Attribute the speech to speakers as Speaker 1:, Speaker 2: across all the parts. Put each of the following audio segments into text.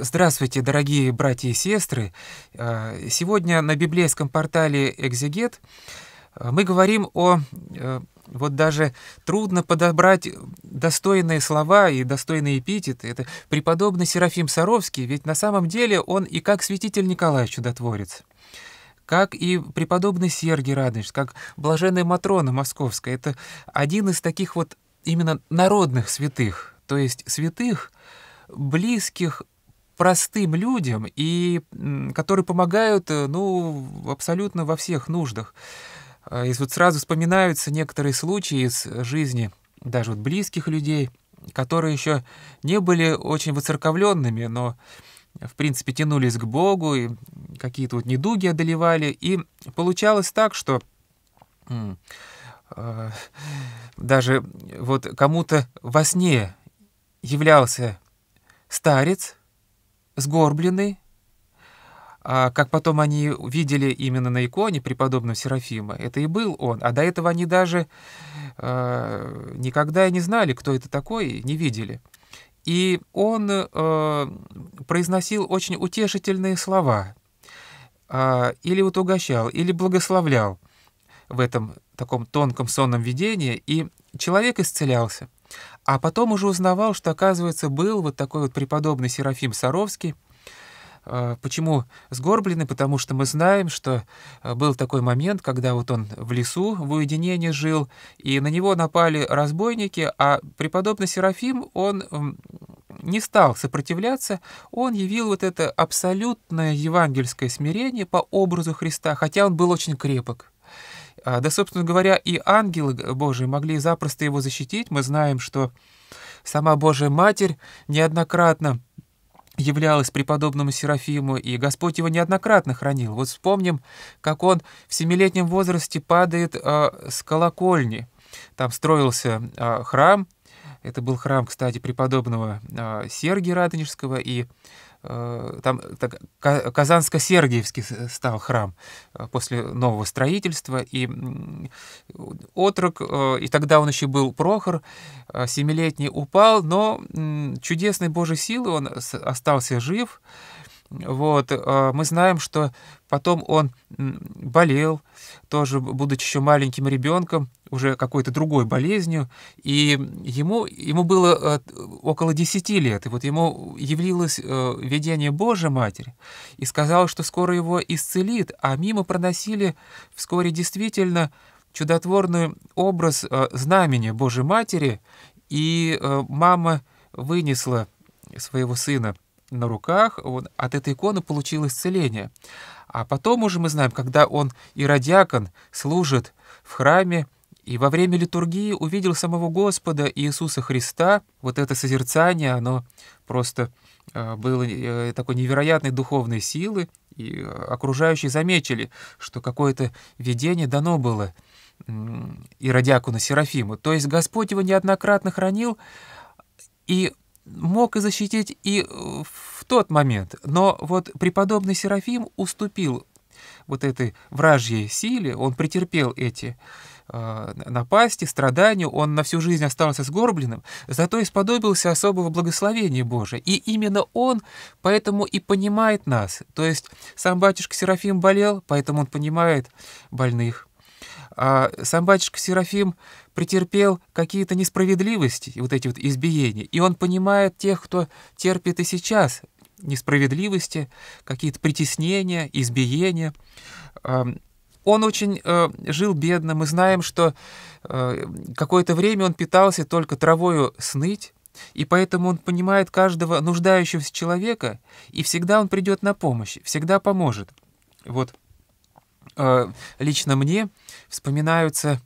Speaker 1: Здравствуйте, дорогие братья и сестры! Э, сегодня на библейском портале «Экзегет» мы говорим о... Э, вот даже трудно подобрать достойные слова и достойные эпитеты. Это преподобный Серафим Саровский, ведь на самом деле он и как святитель Николай Чудотворец как и преподобный Сергий Радонеж, как блаженная Матрона Московская. Это один из таких вот именно народных святых, то есть святых, близких простым людям и которые помогают, э, ну, абсолютно во всех нуждах. Э, и вот сразу вспоминаются некоторые случаи из жизни даже вот близких людей, которые еще не были очень выцерковленными, но, в принципе, тянулись к Богу, и какие-то вот недуги одолевали. И получалось так, что э, даже вот кому-то во сне являлся старец, сгорбленный, а как потом они видели именно на иконе преподобного Серафима, это и был он. А до этого они даже э, никогда и не знали, кто это такой, не видели. И он э, произносил очень утешительные слова, э, или вот угощал, или благословлял в этом таком тонком сонном видении, и человек исцелялся. А потом уже узнавал, что, оказывается, был вот такой вот преподобный Серафим Саровский. А, почему сгорбленный? Потому что мы знаем, что а, был такой момент, когда вот он в лесу в уединении жил, и на него напали разбойники, а преподобный Серафим, он не стал сопротивляться, он явил вот это абсолютное евангельское смирение по образу Христа, хотя он был очень крепок. А, да, собственно говоря, и ангелы Божии могли запросто его защитить. Мы знаем, что сама Божья Матерь неоднократно являлась преподобному Серафиму, и Господь его неоднократно хранил. Вот вспомним, как он в семилетнем возрасте падает э, с колокольни. Там строился э, храм, это был храм, кстати, преподобного а, Сергия Радонежского, и а, там так, Казанско-Сергиевский стал храм а, после нового строительства, и отрок, и тогда он еще был Прохор, семилетний упал, но чудесной Божьей силы он остался жив, вот, а, мы знаем, что потом он болел, тоже будучи еще маленьким ребенком, уже какой-то другой болезнью, и ему, ему было а, около 10 лет, и вот ему явилось э, видение Божьей Матери, и сказал, что скоро его исцелит, а мимо проносили вскоре действительно чудотворный образ а, знамения Божьей Матери, и э, мама вынесла своего сына – на руках, он от этой иконы получил исцеление. А потом уже мы знаем, когда он, иродиакон, служит в храме, и во время литургии увидел самого Господа Иисуса Христа, вот это созерцание, оно просто а, было э, такой невероятной духовной силы, и окружающие заметили, что какое-то видение дано было иродиакону Серафиму. То есть Господь его неоднократно хранил, и мог и защитить и э, в тот момент, но вот преподобный Серафим уступил вот этой вражьей силе, он претерпел эти э, напасти, страданию, он на всю жизнь остался сгорбленным, зато исподобился особого благословения Божия. И именно он поэтому и понимает нас. То есть сам батюшка Серафим болел, поэтому он понимает больных а сам батюшка Серафим претерпел какие-то несправедливости, вот эти вот избиения, и он понимает тех, кто терпит и сейчас несправедливости, какие-то притеснения, избиения. А, он очень э, жил бедно. Мы знаем, что э, какое-то время он питался только травою сныть, и поэтому он понимает каждого нуждающегося человека, и всегда он придет на помощь, всегда поможет. Вот э, лично мне вспоминаются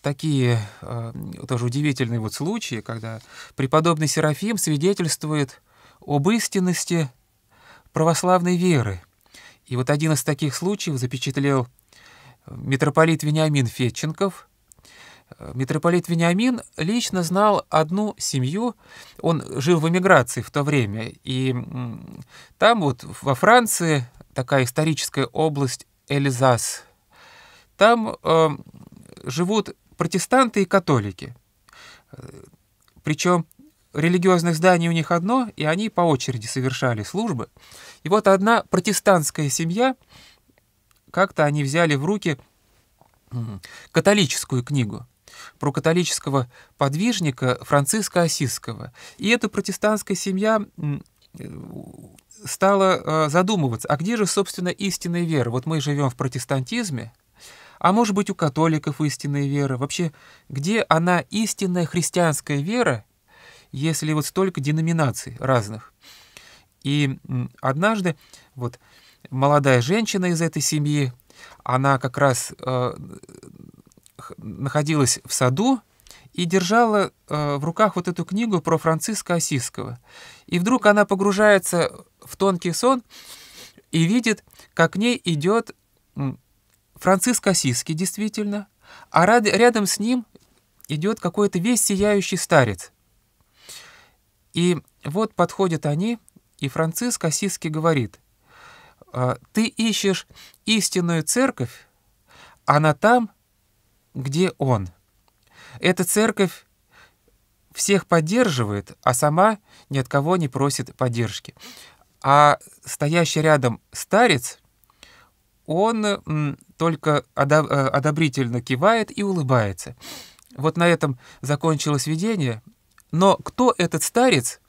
Speaker 1: такие э, тоже удивительные вот случаи, когда преподобный Серафим свидетельствует об истинности православной веры. И вот один из таких случаев запечатлел э, митрополит Вениамин Фетченков. Э, митрополит Вениамин лично знал одну семью, он жил в эмиграции в то время, и там вот во Франции такая историческая область Эльзас – там э, живут протестанты и католики. Причем религиозных зданий у них одно, и они по очереди совершали службы. И вот одна протестантская семья, как-то они взяли в руки католическую книгу про католического подвижника Франциска Осисского. И эта протестантская семья э, стала э, задумываться, а где же, собственно, истинная вера? Вот мы живем в протестантизме, а может быть у католиков истинная вера. Вообще, где она истинная христианская вера, если вот столько деноминаций разных? И однажды вот молодая женщина из этой семьи, она как раз э, находилась в саду и держала э, в руках вот эту книгу про Франциска Осиского. И вдруг она погружается в тонкий сон и видит, как к ней идет Франциск Осиский, действительно, а рад, рядом с ним идет какой-то весь сияющий старец. И вот подходят они, и Франциск Осиский говорит, «А, «Ты ищешь истинную церковь, она там, где он». Эта церковь всех поддерживает, а сама ни от кого не просит поддержки. А стоящий рядом старец, он только э, одобрительно кивает и улыбается. Вот на этом закончилось видение. Но кто этот старец,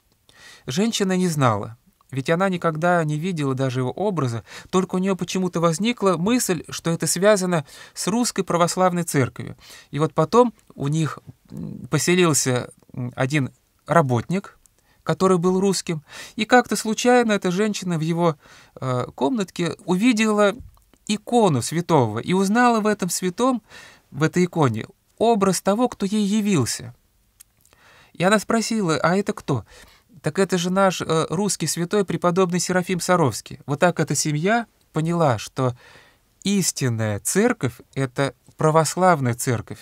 Speaker 1: женщина не знала. Ведь она никогда не видела даже его образа, только у нее почему-то возникла мысль, что это связано с русской православной церковью. И вот потом у них поселился один работник, который был русским, и как-то случайно эта женщина в его э, комнатке увидела икону святого и узнала в этом святом, в этой иконе, образ того, кто ей явился. И она спросила, а это кто? Так это же наш э, русский святой преподобный Серафим Саровский. Вот так эта семья поняла, что истинная церковь — это православная церковь,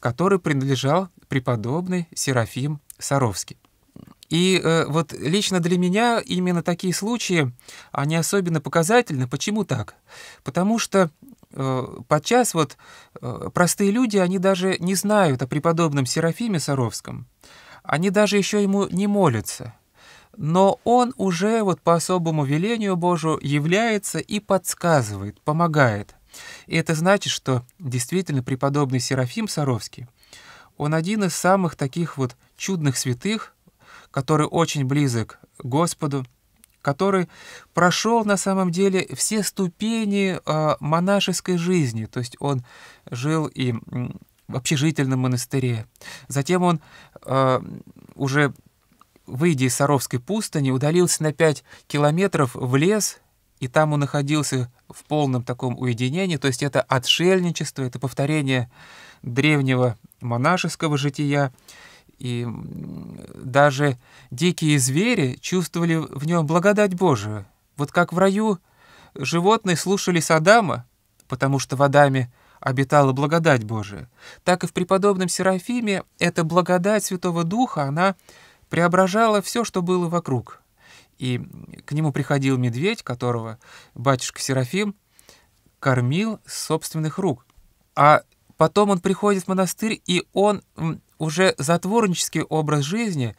Speaker 1: которой принадлежал преподобный Серафим Саровский. И э, вот лично для меня именно такие случаи, они особенно показательны. Почему так? Потому что э, подчас вот э, простые люди, они даже не знают о преподобном Серафиме Саровском. Они даже еще ему не молятся но он уже вот по особому велению Божию является и подсказывает, помогает. И это значит, что действительно преподобный Серафим Саровский, он один из самых таких вот чудных святых, который очень близок к Господу, который прошел на самом деле все ступени э, монашеской жизни, то есть он жил и в общежительном монастыре. Затем он э, уже выйдя из Саровской пустыни, удалился на 5 километров в лес, и там он находился в полном таком уединении, то есть это отшельничество, это повторение древнего монашеского жития, и даже дикие звери чувствовали в нем благодать Божию. Вот как в раю животные слушались Адама, потому что в Адаме обитала благодать Божия, так и в преподобном Серафиме эта благодать Святого Духа, она преображала все, что было вокруг. И к нему приходил медведь, которого батюшка Серафим кормил с собственных рук. А потом он приходит в монастырь, и он уже затворнический образ жизни,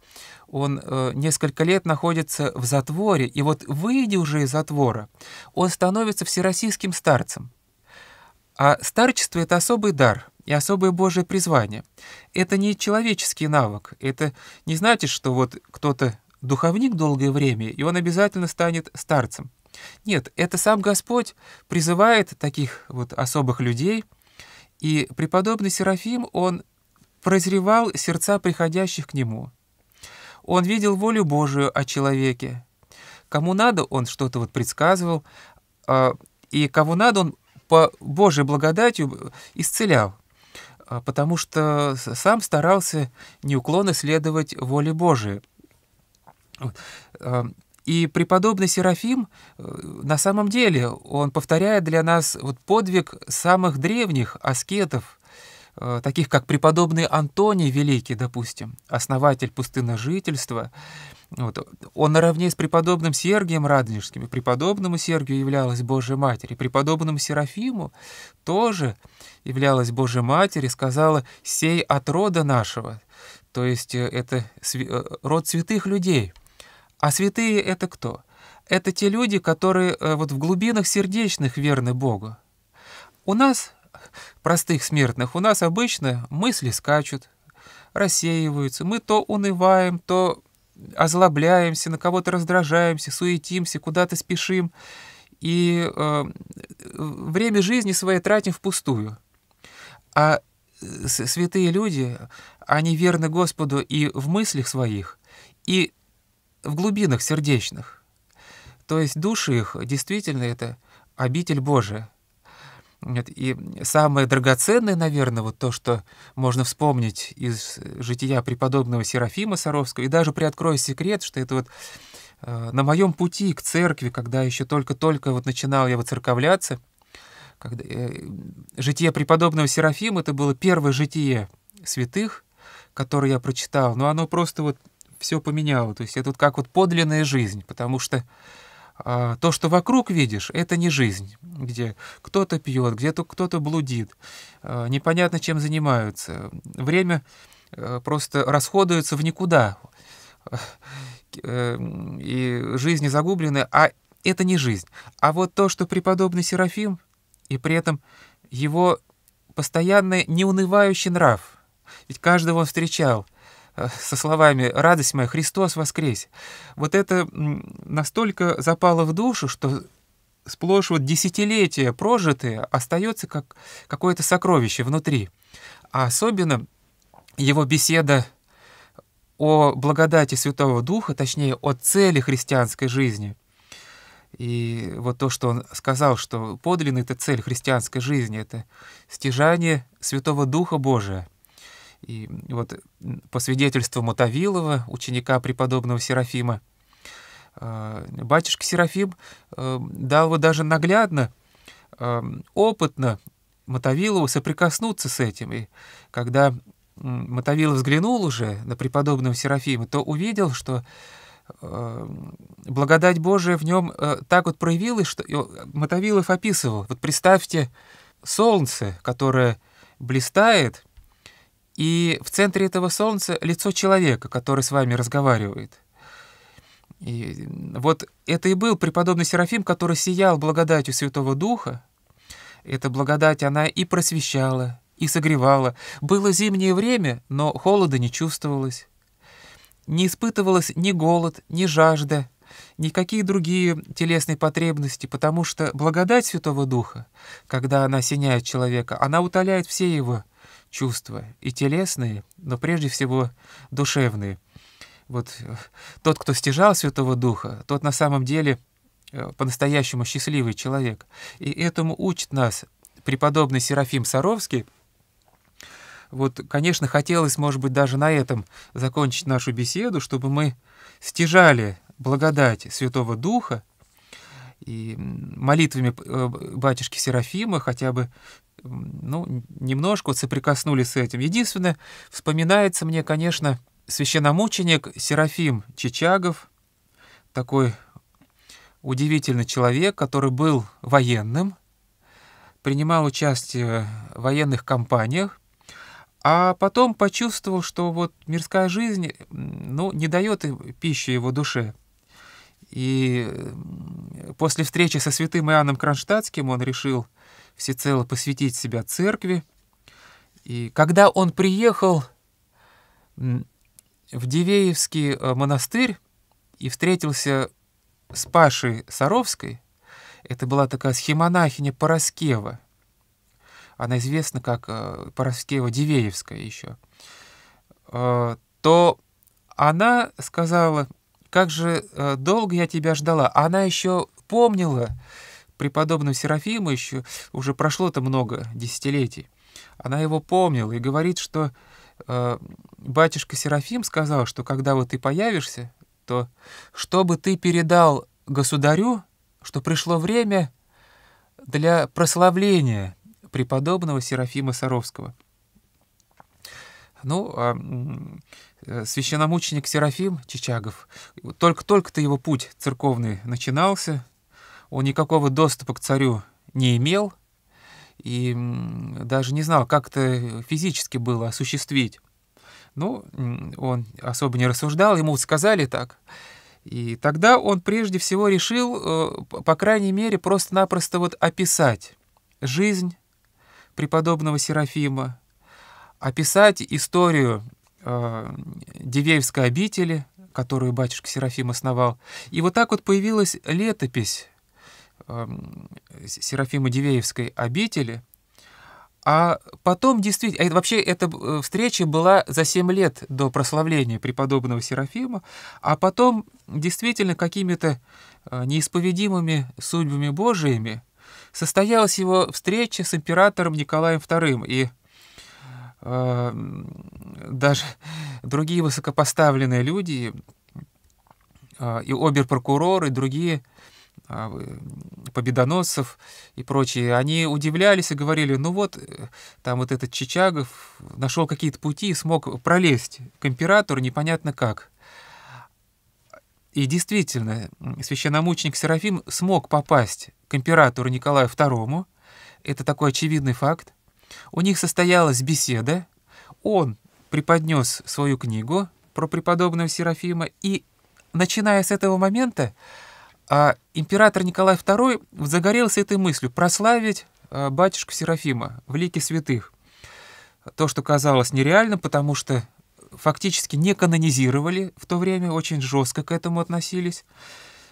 Speaker 1: он э, несколько лет находится в затворе, и вот выйдя уже из затвора, он становится всероссийским старцем. А старчество — это особый дар и особое Божье призвание. Это не человеческий навык, это не значит, что вот кто-то духовник долгое время, и он обязательно станет старцем. Нет, это сам Господь призывает таких вот особых людей, и преподобный Серафим, он прозревал сердца приходящих к нему. Он видел волю Божию о человеке. Кому надо, он что-то вот предсказывал, а, и кого надо, он по Божьей благодати исцелял, а, потому что сам старался неуклонно следовать воле Божией. А, и преподобный Серафим, э, на самом деле, он повторяет для нас вот подвиг самых древних аскетов, Э, таких как преподобный Антоний Великий, допустим, основатель пустыножительства, вот, он наравне с преподобным Сергием Радонежским, преподобному Сергию являлась Божья Матерь, преподобному Серафиму тоже являлась Божья Матерь и сказала «сей от рода нашего», то есть э, это э, род святых людей. А святые — это кто? Это те люди, которые вот в глубинах сердечных верны Богу. У нас простых смертных у нас обычно мысли скачут, рассеиваются. Мы то унываем, то озлобляемся, на кого-то раздражаемся, суетимся, куда-то спешим. И э, время жизни свое тратим впустую. А святые люди, они верны Господу и в мыслях своих, и в глубинах сердечных. То есть души их действительно это обитель Божия. Нет, и самое драгоценное, наверное, вот то, что можно вспомнить из жития преподобного Серафима Саровского, и даже приоткрою секрет, что это вот э, на моем пути к церкви, когда еще только-только вот начинал я воцерковляться, когда, э, житие преподобного Серафима, это было первое житие святых, которое я прочитал, но оно просто вот все поменяло, то есть это вот как вот подлинная жизнь, потому что а, то, что вокруг видишь, это не жизнь, где кто-то пьет, где-то кто-то блудит, а, непонятно чем занимаются. Время э, просто расходуется в никуда, э, и жизни загублены, а это не жизнь. А вот то, что преподобный Серафим, и при этом его постоянный неунывающий нрав, ведь каждого он встречал, Э, со словами «Радость моя, Христос воскресе!» Вот это настолько запало в душу, что сплошь вот десятилетия прожитые остается как какое-то сокровище внутри. А особенно его беседа о благодати Святого Духа, точнее, о цели христианской жизни. И вот то, что он сказал, что подлинная цель христианской жизни, это стяжание Святого Духа Божия — и вот по свидетельству Мотовилова, ученика преподобного Серафима, э, батюшка Серафим э, дал вот даже наглядно, э, опытно Мотовилову соприкоснуться с этим. И когда Мотовилов взглянул уже на преподобного Серафима, то увидел, что благодать Божия в нем так вот проявилась, что Мотовилов описывал. Вот представьте солнце, которое блистает — и в центре этого солнца лицо человека, который с вами разговаривает. И вот это и был преподобный Серафим, который сиял благодатью Святого Духа. Эта благодать, она и просвещала, и согревала. Было зимнее время, но холода не чувствовалось. Не испытывалось ни голод, ни жажда, никакие другие телесные потребности, потому что благодать Святого Духа, когда она осеняет человека, она утоляет все его чувства, и телесные, но прежде всего душевные. Вот э, тот, кто стяжал Святого Духа, тот на самом деле э, по-настоящему счастливый человек. И этому учит нас преподобный Серафим Саровский. Вот, конечно, хотелось, может быть, даже на этом закончить нашу беседу, чтобы мы стяжали благодать Святого Духа, и молитвами э, батюшки Серафима, хотя бы ну, немножко вот соприкоснулись с этим. Единственное, вспоминается мне, конечно, священномученик Серафим Чичагов, такой удивительный человек, который был военным, принимал участие в военных кампаниях, а потом почувствовал, что вот мирская жизнь ну, не дает пищи его душе. И после встречи со святым Иоанном Кронштадтским он решил всецело посвятить себя церкви. И когда он приехал в Дивеевский э, монастырь и встретился с Пашей Саровской, это была такая схемонахиня Пороскева. Она известна как э, Пороскева Дивеевская еще. Э, то она сказала, как же долго я тебя ждала. Она еще помнила, преподобным Серафима еще уже прошло-то много десятилетий. Она его помнила и говорит, что э, батюшка Серафим сказал, что когда вот ты появишься, то чтобы ты передал государю, что пришло время для прославления преподобного Серафима Саровского. Ну, а, э, священномученик Серафим Чичагов, только-только-то его путь церковный начинался, он никакого доступа к царю не имел и даже не знал, как это физически было осуществить. Ну, он особо не рассуждал, ему сказали так. И тогда он прежде всего решил, э, по крайней мере, просто-напросто вот описать жизнь преподобного Серафима, описать историю э, Дивеевской обители, которую батюшка Серафим основал. И вот так вот появилась летопись Эм, Серафима Дивеевской обители. А потом действительно, а вообще эта э, встреча была за 7 лет до прославления преподобного Серафима, а потом действительно какими-то э, неисповедимыми судьбами Божиими состоялась его встреча с императором Николаем II. И э, даже другие высокопоставленные люди, э, и оберпрокуроры, и другие а, победоносцев и прочие, они удивлялись и говорили, ну вот, э, там вот этот Чичагов нашел какие-то пути и смог пролезть к императору непонятно как. И действительно, священномученик Серафим смог попасть к императору Николаю II, это такой очевидный факт. У них состоялась беседа, он преподнес свою книгу про преподобного Серафима, и, начиная с этого момента, а император Николай II загорелся этой мыслью прославить э, батюшку Серафима в лике святых. То, что казалось нереально, потому что фактически не канонизировали в то время, очень жестко к этому относились.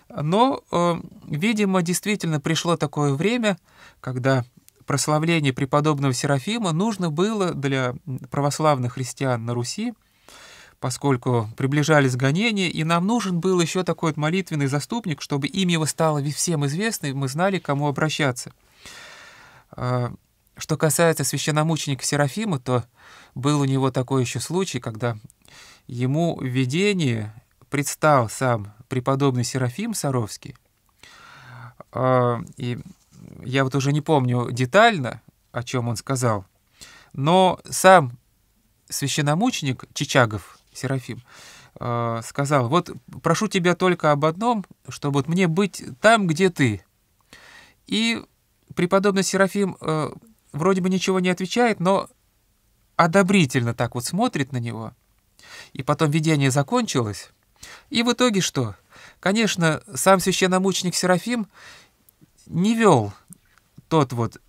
Speaker 1: Но, э, видимо, действительно пришло такое время, когда прославление преподобного Серафима нужно было для православных христиан на Руси – поскольку приближались гонения, и нам нужен был еще такой вот молитвенный заступник, чтобы имя его стало всем известно, и мы знали, к кому обращаться. А, что касается священномученика Серафима, то был у него такой еще случай, когда ему в видении предстал сам преподобный Серафим Саровский. А, и я вот уже не помню детально, о чем он сказал, но сам священномученик Чичагов – Серафим, э, сказал, вот прошу тебя только об одном, чтобы вот мне быть там, где ты. И преподобный Серафим э, вроде бы ничего не отвечает, но одобрительно так вот смотрит на него. И потом видение закончилось. И в итоге что? Конечно, сам священномученик Серафим не вел тот вот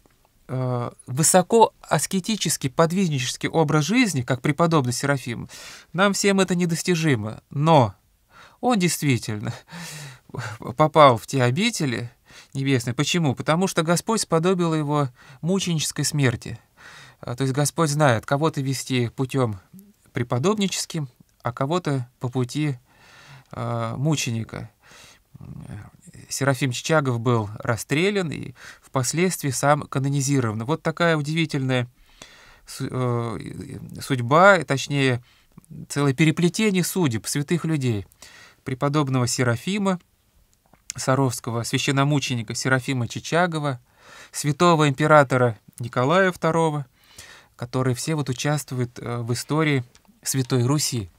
Speaker 1: Э, высоко аскетический, подвижнический образ жизни, как преподобный Серафим, нам всем это недостижимо. Но он действительно попал в те обители небесные. Почему? Потому что Господь сподобил его мученической смерти. Э, то есть Господь знает, кого-то вести путем преподобническим, а кого-то по пути э, мученика. Серафим Чичагов был расстрелян и впоследствии сам канонизирован. Вот такая удивительная э, судьба, точнее, целое переплетение судеб святых людей. Преподобного Серафима Саровского, священномученика Серафима Чичагова, святого императора Николая II, которые все вот участвуют э, в истории Святой Руси.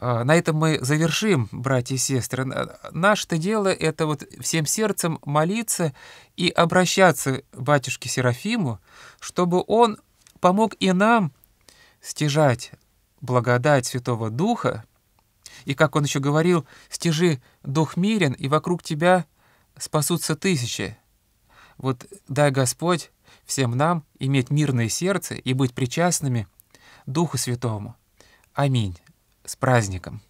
Speaker 1: А, на этом мы завершим, братья и сестры. Наше-то дело — это вот всем сердцем молиться и обращаться к батюшке Серафиму, чтобы он помог и нам стяжать благодать Святого Духа, и, как он еще говорил, стяжи Дух мирен, и вокруг тебя спасутся тысячи. Вот дай Господь всем нам иметь мирное сердце и быть причастными Духу Святому. Аминь. С праздником!